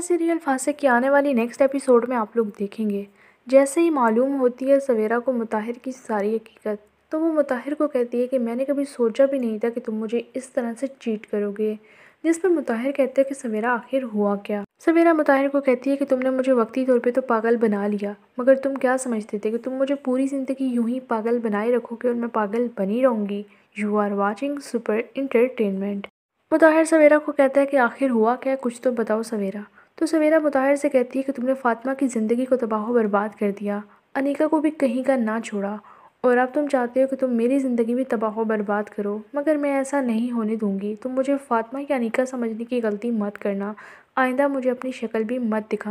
drama serial फांसे की आने वाली नेक्स्ट एपिसोड में आप लोग देखेंगे जैसे ही मालूम होती है सवेरा को मुताहिर की सारी हकीकत तो वो मुताहिर को कहती है कि मैंने कभी सोचा भी नहीं था कि तुम मुझे इस तरह से चीट करोगे जिस पर मुताहिर कहते हैं कि सवेरा आखिर हुआ क्या सवेरा मुताहिर को कहती है कि तुमने मुझे वक्ती तौर पे तो पागल बना लिया मगर तुम क्या समझते थे कि तुम मुझे पूरी ज़िंदगी यूं ही पागल बनाए रखोगे और मैं पागल बनी रहूँगी you are watching super entertainment Mutahir Savera को कहता है कि आखिर हुआ क्या कुछ तो बताओ सवेरा तो सवेरा मुताहिर से कहती है कि तुमने फ़ातिमा की ज़िंदगी को तबाह बर्बाद कर दिया अनिका को भी कहीं का ना छोड़ा और अब तुम चाहते हो कि तुम मेरी ज़िंदगी भी तबाह बर्बाद करो मगर मैं ऐसा नहीं होने दूंगी तुम मुझे फ़ातिमा या अनिका समझने की गलती मत करना आइंदा मुझे अपनी शक्ल भी मत दिखा